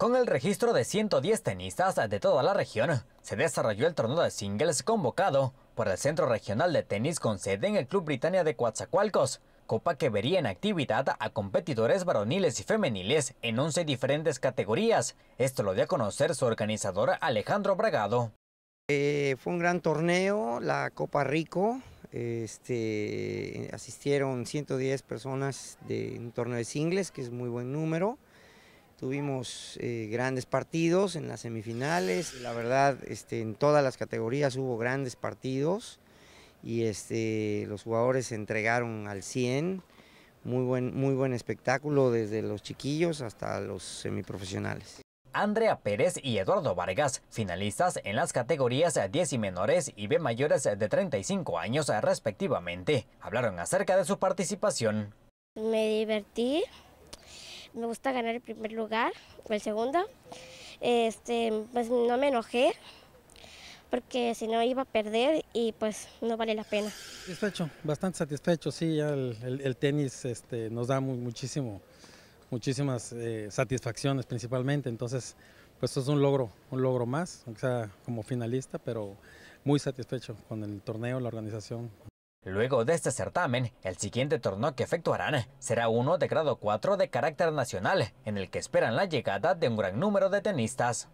Con el registro de 110 tenistas de toda la región, se desarrolló el torneo de singles convocado por el Centro Regional de Tenis con sede en el Club Britannia de Coatzacoalcos, copa que vería en actividad a competidores varoniles y femeniles en 11 diferentes categorías. Esto lo dio a conocer su organizador Alejandro Bragado. Eh, fue un gran torneo, la Copa Rico, este, asistieron 110 personas de un torneo de singles, que es muy buen número. Tuvimos eh, grandes partidos en las semifinales, la verdad este, en todas las categorías hubo grandes partidos y este, los jugadores se entregaron al 100, muy buen, muy buen espectáculo desde los chiquillos hasta los semiprofesionales. Andrea Pérez y Eduardo Vargas, finalistas en las categorías 10 y menores y B mayores de 35 años respectivamente, hablaron acerca de su participación. Me divertí, me gusta ganar el primer lugar o el segundo. Este, pues no me enojé porque si no iba a perder y pues no vale la pena. Satisfecho, bastante satisfecho, sí, el, tenis este, nos da muchísimo, muchísimas eh, satisfacciones principalmente, entonces pues es un logro, un logro más, aunque sea como finalista, pero muy satisfecho con el torneo, la organización. Luego de este certamen, el siguiente torneo que efectuarán será uno de grado 4 de carácter nacional, en el que esperan la llegada de un gran número de tenistas.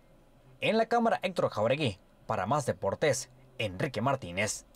En la cámara Héctor Jauregui, para más deportes, Enrique Martínez.